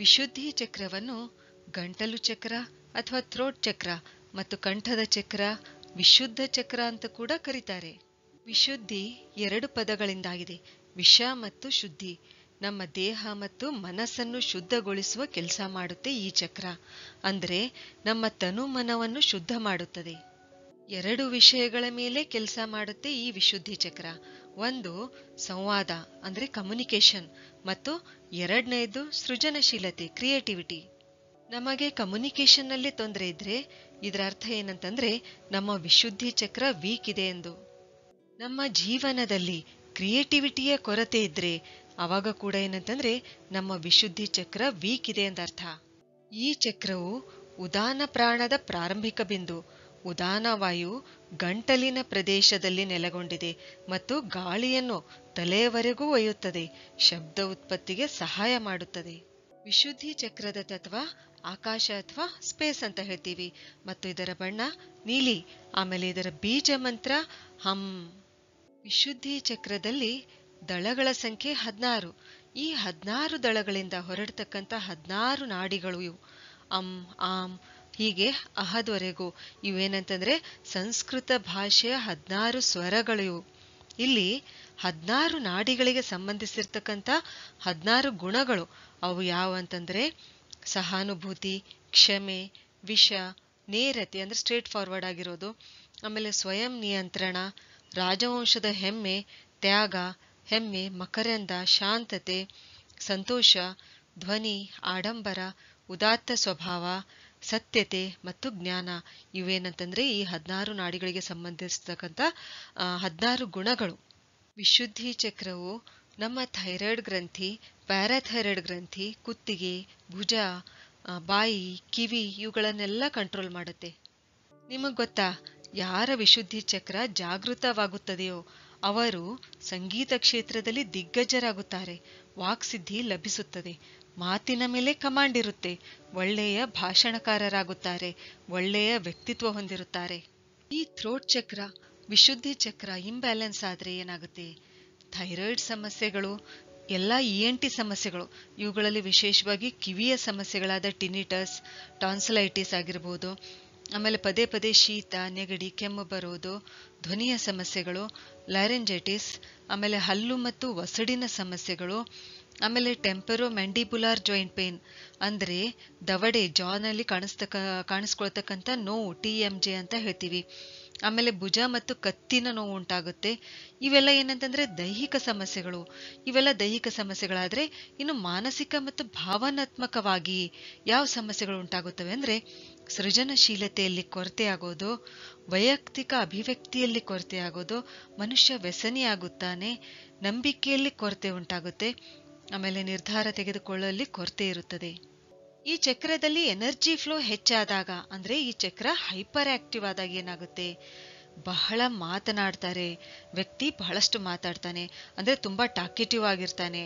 ವಿಶುದ್ಧಿ ಚಕ್ರವನ್ನು ಗಂಟಲು ಚಕ್ರ ಅಥವಾ ಥ್ರೋಟ್ ಚಕ್ರ ಮತ್ತು ಕಂಠದ ಚಕ್ರ ವಿಶುದ್ಧ ಚಕ್ರ ಅಂತ ಕೂಡ ಕರೀತಾರೆ ವಿಶುದ್ಧಿ ಎರಡು ಪದಗಳಿಂದಾಗಿದೆ ವಿಷ ಮತ್ತು ಶುದ್ಧಿ ನಮ್ಮ ದೇಹ ಮತ್ತು ಮನಸ್ಸನ್ನು ಶುದ್ಧಗೊಳಿಸುವ ಕೆಲಸ ಮಾಡುತ್ತೆ ಈ ಚಕ್ರ ಅಂದರೆ ನಮ್ಮ ತನು ಮನವನ್ನು ಶುದ್ಧ ಮಾಡುತ್ತದೆ ಎರಡು ವಿಷಯಗಳ ಮೇಲೆ ಕೆಲಸ ಮಾಡುತ್ತೆ ಈ ವಿಶುದ್ಧಿ ಚಕ್ರ ಒಂದು ಸಂವಾದ ಅಂದರೆ ಕಮ್ಯುನಿಕೇಷನ್ ಮತ್ತು ಎರಡನೇದು ಸೃಜನಶೀಲತೆ ಕ್ರಿಯೇಟಿವಿಟಿ ನಮಗೆ ಕಮ್ಯುನಿಕೇಷನ್ನಲ್ಲಿ ತೊಂದರೆ ಇದ್ರೆ ಇದರ ಅರ್ಥ ಏನಂತಂದ್ರೆ ನಮ್ಮ ವಿಶುದ್ಧಿ ಚಕ್ರ ವೀಕ್ ಇದೆ ಎಂದು ನಮ್ಮ ಜೀವನದಲ್ಲಿ ಕ್ರಿಯೇಟಿವಿಟಿಯ ಕೊರತೆ ಇದ್ರೆ ಅವಾಗ ಕೂಡ ಏನಂತಂದ್ರೆ ನಮ್ಮ ವಿಶುದ್ಧಿ ಚಕ್ರ ವೀಕ್ ಇದೆ ಎಂದರ್ಥ ಈ ಚಕ್ರವು ಉದಾನ ಪ್ರಾಣದ ಪ್ರಾರಂಭಿಕ ಬಿಂದು ಉದಾನವಾಯು ಗಂಟಲಿನ ಪ್ರದೇಶದಲ್ಲಿ ನೆಲೆಗೊಂಡಿದೆ ಮತ್ತು ಗಾಳಿಯನ್ನು ತಲೆಯವರೆಗೂ ಒಯ್ಯುತ್ತದೆ ಶಬ್ದ ಉತ್ಪತ್ತಿಗೆ ಸಹಾಯ ಮಾಡುತ್ತದೆ ವಿಶುದ್ಧಿ ಚಕ್ರದ ತತ್ವ ಆಕಾಶ ಅಥವಾ ಸ್ಪೇಸ್ ಅಂತ ಹೇಳ್ತೀವಿ ಮತ್ತು ಇದರ ಬಣ್ಣ ನೀಲಿ ಆಮೇಲೆ ಇದರ ಬೀಜ ಮಂತ್ರ ಹಂ ವಿಶುದ್ಧಿ ಚಕ್ರದಲ್ಲಿ ದಳಗಳ ಸಂಖ್ಯೆ ಹದಿನಾರು ಈ ಹದಿನಾರು ದಳಗಳಿಂದ ಹೊರಡ್ತಕ್ಕಂಥ ಹದಿನಾರು ನಾಡಿಗಳು ಇವು ಅಂ ಆಂ ಹೀಗೆ ಅಹದ್ವರೆಗೂ ಇವೇನಂತಂದ್ರೆ ಸಂಸ್ಕೃತ ಭಾಷೆಯ ಹದಿನಾರು ಸ್ವರಗಳಿವು ಇಲ್ಲಿ ಹದಿನಾರು ನಾಡಿಗಳಿಗೆ ಸಂಬಂಧಿಸಿರ್ತಕ್ಕಂಥ ಹದಿನಾರು ಗುಣಗಳು ಅವು ಅಂತಂದ್ರೆ ಸಹಾನುಭೂತಿ ಕ್ಷಮೆ ವಿಷ ನೇರತೆ ಅಂದ್ರೆ ಸ್ಟ್ರೇಟ್ ಫಾರ್ವರ್ಡ್ ಆಗಿರೋದು ಆಮೇಲೆ ಸ್ವಯಂ ನಿಯಂತ್ರಣ ರಾಜವಂಶದ ಹೆಮ್ಮೆ ತ್ಯಾಗ ಹೆಮ್ಮೆ ಮಕರಂದ ಶಾಂತತೆ ಸಂತೋಷ ಧ್ವನಿ ಆಡಂಬರ ಉದಾತ್ತ ಸ್ವಭಾವ ಸತ್ಯತೆ ಮತ್ತು ಜ್ಞಾನ ಇವೇನಂತಂದ್ರೆ ಈ ಹದಿನಾರು ನಾಡಿಗಳಿಗೆ ಸಂಬಂಧಿಸತಕ್ಕಂಥ ಹದಿನಾರು ಗುಣಗಳು ವಿಶುದ್ಧಿ ಚಕ್ರವು ನಮ್ಮ ಥೈರಾಯ್ಡ್ ಗ್ರಂಥಿ ಪ್ಯಾರಾಥೈರಾಯ್ಡ್ ಗ್ರಂಥಿ ಕುತ್ತಿಗೆ ಭುಜ ಬಾಯಿ ಕಿವಿ ಇವುಗಳನ್ನೆಲ್ಲ ಕಂಟ್ರೋಲ್ ಮಾಡುತ್ತೆ ನಿಮಗೆ ಗೊತ್ತಾ ಯಾರ ವಿಶುದ್ಧಿ ಚಕ್ರ ಜಾಗೃತವಾಗುತ್ತದೆಯೋ ಅವರು ಸಂಗೀತ ಕ್ಷೇತ್ರದಲ್ಲಿ ದಿಗ್ಗಜರಾಗುತ್ತಾರೆ ವಾಕ್ಸಿದ್ಧಿ ಲಭಿಸುತ್ತದೆ ಮಾತಿನ ಮೇಲೆ ಕಮಾಂಡ್ ಇರುತ್ತೆ ಒಳ್ಳೆಯ ಭಾಷಣಕಾರರಾಗುತ್ತಾರೆ ಒಳ್ಳೆಯ ವ್ಯಕ್ತಿತ್ವ ಹೊಂದಿರುತ್ತಾರೆ ಈ ಥ್ರೋಟ್ ಚಕ್ರ ವಿಶುದ್ಧಿ ಚಕ್ರ ಇಂಬ್ಯಾಲೆನ್ಸ್ ಆದರೆ ಏನಾಗುತ್ತೆ ಥೈರಾಯ್ಡ್ ಸಮಸ್ಯೆಗಳು ಎಲ್ಲ ಇ ಎನ್ ಟಿ ಸಮಸ್ಯೆಗಳು ಇವುಗಳಲ್ಲಿ ವಿಶೇಷವಾಗಿ ಕಿವಿಯ ಸಮಸ್ಯೆಗಳಾದ ಟಿನಿಟಸ್ ಟಾನ್ಸಲೈಟಿಸ್ ಆಗಿರ್ಬೋದು ಆಮೇಲೆ ಪದೇ ಪದೇ ಶೀತ ನೆಗಡಿ ಕೆಮ್ಮು ಬರೋದು ಧ್ವನಿಯ ಸಮಸ್ಯೆಗಳು ಲ್ಯಾರೆಂಜೈಟಿಸ್ ಆಮೇಲೆ ಹಲ್ಲು ಮತ್ತು ಒಸಡಿನ ಸಮಸ್ಯೆಗಳು ಆಮೇಲೆ ಟೆಂಪರೋ ಮ್ಯಾಂಡಿಬುಲಾರ್ ಜಾಯಿಂಟ್ ಪೇನ್ ಅಂದರೆ ದವಡೆ ಜಾನಲ್ಲಿ ಕಾಣಿಸ್ತಕ್ಕ ಕಾಣಿಸ್ಕೊಳ್ತಕ್ಕಂಥ ನೋವು ಟಿ ಎಮ್ ಜೆ ಅಂತ ಹೇಳ್ತೀವಿ ಆಮೇಲೆ ಭುಜ ಮತ್ತು ಕತ್ತಿನ ನೋವು ಉಂಟಾಗುತ್ತೆ ಇವೆಲ್ಲ ಏನಂತಂದರೆ ದೈಹಿಕ ಸಮಸ್ಯೆಗಳು ಇವೆಲ್ಲ ದೈಹಿಕ ಸಮಸ್ಯೆಗಳಾದರೆ ಇನ್ನು ಮಾನಸಿಕ ಮತ್ತು ಭಾವನಾತ್ಮಕವಾಗಿ ಯಾವ ಸಮಸ್ಯೆಗಳು ಉಂಟಾಗುತ್ತವೆ ಅಂದರೆ ಸೃಜನಶೀಲತೆಯಲ್ಲಿ ಕೊರತೆ ಆಗೋದು ವೈಯಕ್ತಿಕ ಅಭಿವ್ಯಕ್ತಿಯಲ್ಲಿ ಕೊರತೆ ಆಗೋದು ಮನುಷ್ಯ ವ್ಯಸನಿಯಾಗುತ್ತಾನೆ ನಂಬಿಕೆಯಲ್ಲಿ ಕೊರತೆ ಉಂಟಾಗುತ್ತೆ ಆಮೇಲೆ ನಿರ್ಧಾರ ತೆಗೆದುಕೊಳ್ಳಲ್ಲಿ ಕೊರತೆ ಇರುತ್ತದೆ ಈ ಚಕ್ರದಲ್ಲಿ ಎನರ್ಜಿ ಫ್ಲೋ ಹೆಚ್ಚಾದಾಗ ಅಂದ್ರೆ ಈ ಚಕ್ರ ಹೈಪರ್ ಆಕ್ಟಿವ್ ಆದಾಗ ಏನಾಗುತ್ತೆ ಬಹಳ ಮಾತನಾಡ್ತಾರೆ ವ್ಯಕ್ತಿ ಬಹಳಷ್ಟು ಮಾತಾಡ್ತಾನೆ ಅಂದ್ರೆ ತುಂಬ ಟಾಕಿಟಿವ್ ಆಗಿರ್ತಾನೆ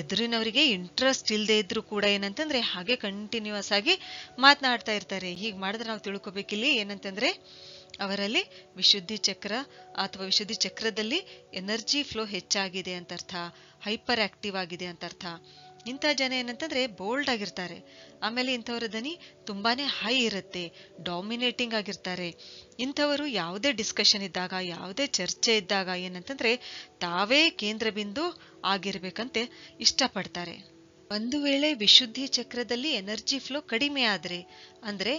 ಎದುರಿನವರಿಗೆ ಇಂಟ್ರೆಸ್ಟ್ ಇಲ್ಲದೆ ಇದ್ರೂ ಕೂಡ ಏನಂತಂದ್ರೆ ಹಾಗೆ ಕಂಟಿನ್ಯೂಸ್ ಆಗಿ ಮಾತನಾಡ್ತಾ ಇರ್ತಾರೆ ಹೀಗೆ ಮಾಡಿದ್ರೆ ನಾವು ತಿಳ್ಕೊಬೇಕಿಲ್ಲಿ ಏನಂತಂದ್ರೆ ಅವರಲ್ಲಿ ವಿಶುದ್ಧಿ ಚಕ್ರ ಅಥವಾ ವಿಶುದ್ಧಿ ಚಕ್ರದಲ್ಲಿ ಎನರ್ಜಿ ಫ್ಲೋ ಹೆಚ್ಚಾಗಿದೆ ಅಂತ ಅರ್ಥ ಹೈಪರ್ ಆಕ್ಟಿವ್ ಆಗಿದೆ ಅಂತ ಅರ್ಥ ಇಂಥ ಜನ ಏನಂತಂದ್ರೆ ಬೋಲ್ಡ್ ಆಗಿರ್ತಾರೆ ಆಮೇಲೆ ಇಂಥವರ ದನಿ ತುಂಬಾನೇ ಹೈ ಇರುತ್ತೆ ಡಾಮಿನೇಟಿಂಗ್ ಆಗಿರ್ತಾರೆ ಇಂಥವರು ಯಾವುದೇ ಡಿಸ್ಕಷನ್ ಇದ್ದಾಗ ಯಾವುದೇ ಚರ್ಚೆ ಇದ್ದಾಗ ಏನಂತಂದ್ರೆ ತಾವೇ ಕೇಂದ್ರ ಬಿಂದು ಆಗಿರಬೇಕಂತೆ ಇಷ್ಟಪಡ್ತಾರೆ ಒಂದು ವೇಳೆ ವಿಶುದ್ಧಿ ಚಕ್ರದಲ್ಲಿ ಎನರ್ಜಿ ಫ್ಲೋ ಕಡಿಮೆ ಆದರೆ ಅಂದರೆ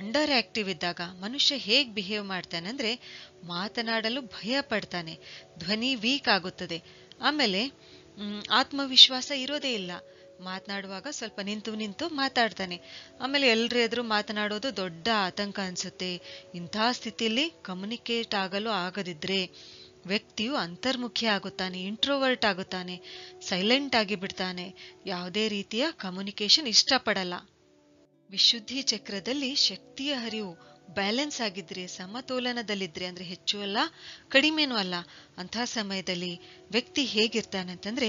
ಅಂಡರ್ ಆ್ಯಕ್ಟಿವ್ ಇದ್ದಾಗ ಮನುಷ್ಯ ಹೇಗೆ ಬಿಹೇವ್ ಮಾಡ್ತಾನೆ ಅಂದರೆ ಮಾತನಾಡಲು ಭಯ ಪಡ್ತಾನೆ ಧ್ವನಿ ವೀಕ್ ಆಗುತ್ತದೆ ಆಮೇಲೆ ಆತ್ಮವಿಶ್ವಾಸ ಇರೋದೇ ಇಲ್ಲ ಮಾತನಾಡುವಾಗ ಸ್ವಲ್ಪ ನಿಂತು ನಿಂತು ಮಾತಾಡ್ತಾನೆ ಆಮೇಲೆ ಎಲ್ಲರ ಎದುರು ಮಾತನಾಡೋದು ದೊಡ್ಡ ಆತಂಕ ಅನಿಸುತ್ತೆ ಇಂಥ ಸ್ಥಿತಿಯಲ್ಲಿ ಕಮ್ಯುನಿಕೇಟ್ ಆಗಲು ಆಗದಿದ್ರೆ ವ್ಯಕ್ತಿಯು ಅಂತರ್ಮುಖಿ ಆಗುತ್ತಾನೆ ಇಂಟ್ರೋವರ್ಟ್ ಆಗುತ್ತಾನೆ ಸೈಲೆಂಟ್ ಆಗಿ ಬಿಡ್ತಾನೆ ಯಾವುದೇ ರೀತಿಯ ಕಮ್ಯುನಿಕೇಷನ್ ಇಷ್ಟಪಡಲ್ಲ ವಿಶುದ್ಧಿ ಚಕ್ರದಲ್ಲಿ ಶಕ್ತಿಯ ಹರಿವು ಬ್ಯಾಲೆನ್ಸ್ ಆಗಿದ್ರೆ ಸಮತೋಲನದಲ್ಲಿದ್ರೆ ಅಂದ್ರೆ ಹೆಚ್ಚು ಅಲ್ಲ ಕಡಿಮೆನೂ ಅಲ್ಲ ಅಂತಹ ಸಮಯದಲ್ಲಿ ವ್ಯಕ್ತಿ ಹೇಗಿರ್ತಾನೆ ಅಂತಂದ್ರೆ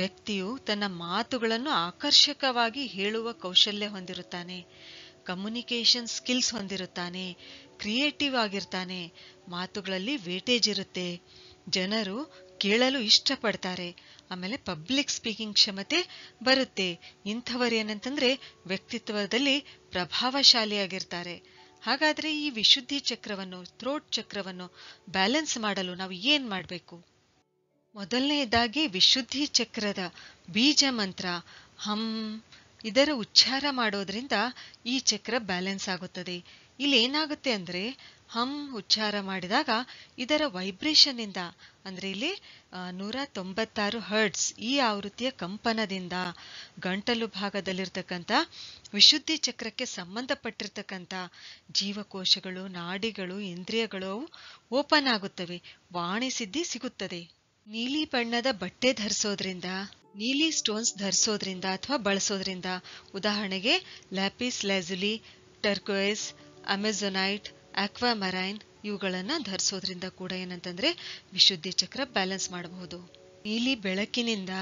ವ್ಯಕ್ತಿಯು ತನ್ನ ಮಾತುಗಳನ್ನು ಆಕರ್ಷಕವಾಗಿ ಹೇಳುವ ಕೌಶಲ್ಯ ಹೊಂದಿರುತ್ತಾನೆ ಕಮ್ಯುನಿಕೇಷನ್ ಸ್ಕಿಲ್ಸ್ ಹೊಂದಿರುತ್ತಾನೆ ಕ್ರಿಯೇಟಿವ್ ಆಗಿರ್ತಾನೆ ಮಾತುಗಳಲ್ಲಿ ವೇಟೇಜ್ ಇರುತ್ತೆ ಜನರು ಕೇಳಲು ಇಷ್ಟಪಡ್ತಾರೆ ಆಮೇಲೆ ಪಬ್ಲಿಕ್ ಸ್ಪೀಕಿಂಗ್ ಕ್ಷಮತೆ ಬರುತ್ತೆ ಇಂಥವರೇನಂತಂದ್ರೆ ವ್ಯಕ್ತಿತ್ವದಲ್ಲಿ ಪ್ರಭಾವಶಾಲಿಯಾಗಿರ್ತಾರೆ ಹಾಗಾದ್ರೆ ಈ ವಿಶುದ್ಧಿ ಚಕ್ರವನ್ನು ಥ್ರೋಟ್ ಚಕ್ರವನ್ನು ಬ್ಯಾಲೆನ್ಸ್ ಮಾಡಲು ನಾವು ಏನ್ ಮಾಡಬೇಕು ಮೊದಲನೆಯದಾಗಿ ವಿಶುದ್ಧಿ ಚಕ್ರದ ಬೀಜ ಮಂತ್ರ ಹಂ ಇದರ ಉಚ್ಚಾರ ಮಾಡೋದ್ರಿಂದ ಈ ಚಕ್ರ ಬ್ಯಾಲೆನ್ಸ್ ಆಗುತ್ತದೆ ಇಲ್ಲಿ ಏನಾಗುತ್ತೆ ಅಂದರೆ ಹಂ ಉಚ್ಚಾರ ಮಾಡಿದಾಗ ಇದರ ಇಂದ ಅಂದರೆ ಇಲ್ಲಿ ನೂರ ತೊಂಬತ್ತಾರು ಹರ್ಡ್ಸ್ ಈ ಆವೃತ್ತಿಯ ಕಂಪನದಿಂದ ಗಂಟಲು ಭಾಗದಲ್ಲಿರ್ತಕ್ಕಂಥ ವಿಶುದ್ಧಿ ಚಕ್ರಕ್ಕೆ ಸಂಬಂಧಪಟ್ಟಿರ್ತಕ್ಕಂಥ ಜೀವಕೋಶಗಳು ನಾಡಿಗಳು ಇಂದ್ರಿಯಗಳು ಓಪನ್ ಆಗುತ್ತವೆ ವಾಣಿ ಸಿದ್ಧಿ ಸಿಗುತ್ತದೆ ನೀಲಿ ಬಣ್ಣದ ಬಟ್ಟೆ ಧರಿಸೋದ್ರಿಂದ ನೀಲಿ ಸ್ಟೋನ್ಸ್ ಧರಿಸೋದ್ರಿಂದ ಅಥವಾ ಬಳಸೋದ್ರಿಂದ ಉದಾಹರಣೆಗೆ ಲ್ಯಾಪಿಸ್ ಲ್ಯಾಜುಲಿ ಟರ್ಕೋಯಿಸ್ ಅಮೆಝೊನೈಟ್ ಆಕ್ವಾಮರೈನ್ ಇವುಗಳನ್ನು ಧರಿಸೋದ್ರಿಂದ ಕೂಡ ಏನಂತಂದರೆ ವಿಶುದ್ಧಿ ಚಕ್ರ ಬ್ಯಾಲೆನ್ಸ್ ಮಾಡಬಹುದು ನೀಲಿ ಬೆಳಕಿನಿಂದ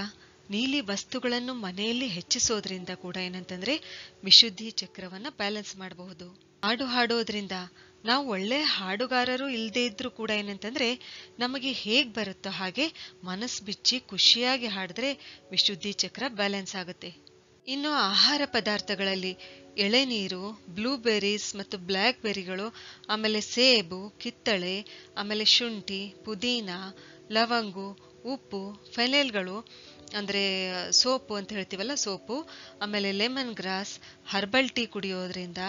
ನೀಲಿ ವಸ್ತುಗಳನ್ನು ಮನೆಯಲ್ಲಿ ಹೆಚ್ಚಿಸೋದ್ರಿಂದ ಕೂಡ ಏನಂತಂದರೆ ವಿಶುದ್ಧಿ ಚಕ್ರವನ್ನು ಬ್ಯಾಲೆನ್ಸ್ ಮಾಡಬಹುದು ಹಾಡು ಹಾಡೋದ್ರಿಂದ ನಾವು ಒಳ್ಳೆ ಹಾಡುಗಾರರು ಇಲ್ಲದೇ ಇದ್ರೂ ಕೂಡ ಏನಂತಂದ್ರೆ ನಮಗೆ ಹೇಗ್ ಬರುತ್ತೋ ಹಾಗೆ ಮನಸ್ಸು ಬಿಚ್ಚಿ ಖುಷಿಯಾಗಿ ಹಾಡಿದ್ರೆ ವಿಶುದ್ಧಿ ಚಕ್ರ ಬ್ಯಾಲೆನ್ಸ್ ಆಗುತ್ತೆ ಇನ್ನು ಆಹಾರ ಪದಾರ್ಥಗಳಲ್ಲಿ ಎಳೆನೀರು ಬ್ಲೂಬೆರೀಸ್ ಮತ್ತು ಬ್ಲ್ಯಾಕ್ ಬೆರಿಗಳು ಆಮೇಲೆ ಸೇಬು ಕಿತ್ತಳೆ ಆಮೇಲೆ ಶುಂಠಿ ಪುದೀನಾ ಲವಂಗು ಉಪ್ಪು ಫೆನೆಲ್ಗಳು ಅಂದರೆ ಸೋಪು ಅಂತ ಹೇಳ್ತೀವಲ್ಲ ಸೋಪು ಆಮೇಲೆ ಲೆಮನ್ ಗ್ರಾಸ್ ಹರ್ಬಲ್ ಟೀ ಕುಡಿಯೋದ್ರಿಂದ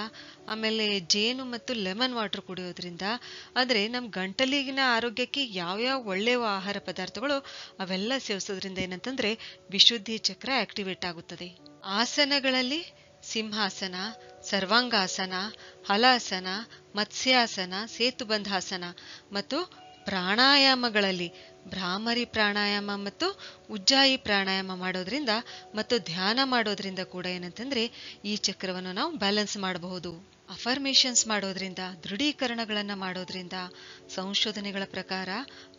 ಆಮೇಲೆ ಜೇನು ಮತ್ತು ಲೆಮನ್ ವಾಟರ್ ಕುಡಿಯೋದ್ರಿಂದ ಅಂದರೆ ನಮ್ಮ ಗಂಟಲಿಗಿನ ಆರೋಗ್ಯಕ್ಕೆ ಯಾವ್ಯಾವ ಒಳ್ಳೆಯ ಆಹಾರ ಪದಾರ್ಥಗಳು ಅವೆಲ್ಲ ಸೇವಿಸೋದ್ರಿಂದ ಏನಂತಂದರೆ ವಿಶುದ್ಧಿ ಚಕ್ರ ಆಕ್ಟಿವೇಟ್ ಆಗುತ್ತದೆ ಆಸನಗಳಲ್ಲಿ ಸಿಂಹಾಸನ ಸರ್ವಾಂಗಾಸನ ಹಲಾಸನ ಮತ್ಸ್ಯಾಸನ ಸೇತುಬಂಧಾಸನ ಮತ್ತು ಪ್ರಾಣಾಯಾಮಗಳಲ್ಲಿ ಭ್ರಾಮರಿ ಪ್ರಾಣಾಯಾಮ ಮತ್ತು ಉಜ್ಜಾಯಿ ಪ್ರಾಣಾಯಾಮ ಮಾಡೋದ್ರಿಂದ ಮತ್ತು ಧ್ಯಾನ ಮಾಡೋದ್ರಿಂದ ಕೂಡ ಏನಂತಂದ್ರೆ ಈ ಚಕ್ರವನ್ನು ನಾವು ಬ್ಯಾಲೆನ್ಸ್ ಮಾಡಬಹುದು ಅಫರ್ಮೇಷನ್ಸ್ ಮಾಡೋದ್ರಿಂದ ದೃಢೀಕರಣಗಳನ್ನು ಮಾಡೋದ್ರಿಂದ ಸಂಶೋಧನೆಗಳ ಪ್ರಕಾರ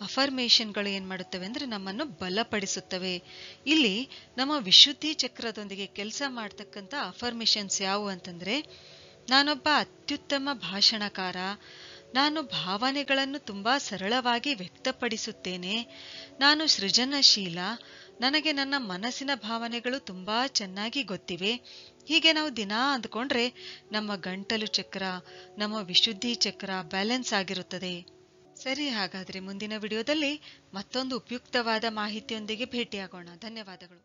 ಅಫರ್ಮೇಷನ್ಗಳು ಏನು ಮಾಡುತ್ತವೆ ಅಂದರೆ ನಮ್ಮನ್ನು ಬಲಪಡಿಸುತ್ತವೆ ಇಲ್ಲಿ ನಮ್ಮ ವಿಶುದ್ಧಿ ಚಕ್ರದೊಂದಿಗೆ ಕೆಲಸ ಮಾಡ್ತಕ್ಕಂಥ ಅಫರ್ಮೇಷನ್ಸ್ ಯಾವುವು ಅಂತಂದರೆ ನಾನೊಬ್ಬ ಅತ್ಯುತ್ತಮ ಭಾಷಣಕಾರ ನಾನು ಭಾವನೆಗಳನ್ನು ತುಂಬಾ ಸರಳವಾಗಿ ವ್ಯಕ್ತಪಡಿಸುತ್ತೇನೆ ನಾನು ಸೃಜನಶೀಲ ನನಗೆ ನನ್ನ ಮನಸ್ಸಿನ ಭಾವನೆಗಳು ತುಂಬಾ ಚೆನ್ನಾಗಿ ಗೊತ್ತಿವೆ ಹೀಗೆ ನಾವು ದಿನ ಅಂದ್ಕೊಂಡ್ರೆ ನಮ್ಮ ಗಂಟಲು ಚಕ್ರ ನಮ್ಮ ವಿಶುದ್ಧಿ ಚಕ್ರ ಬ್ಯಾಲೆನ್ಸ್ ಆಗಿರುತ್ತದೆ ಸರಿ ಹಾಗಾದ್ರೆ ಮುಂದಿನ ವಿಡಿಯೋದಲ್ಲಿ ಮತ್ತೊಂದು ಉಪಯುಕ್ತವಾದ ಮಾಹಿತಿಯೊಂದಿಗೆ ಭೇಟಿಯಾಗೋಣ ಧನ್ಯವಾದಗಳು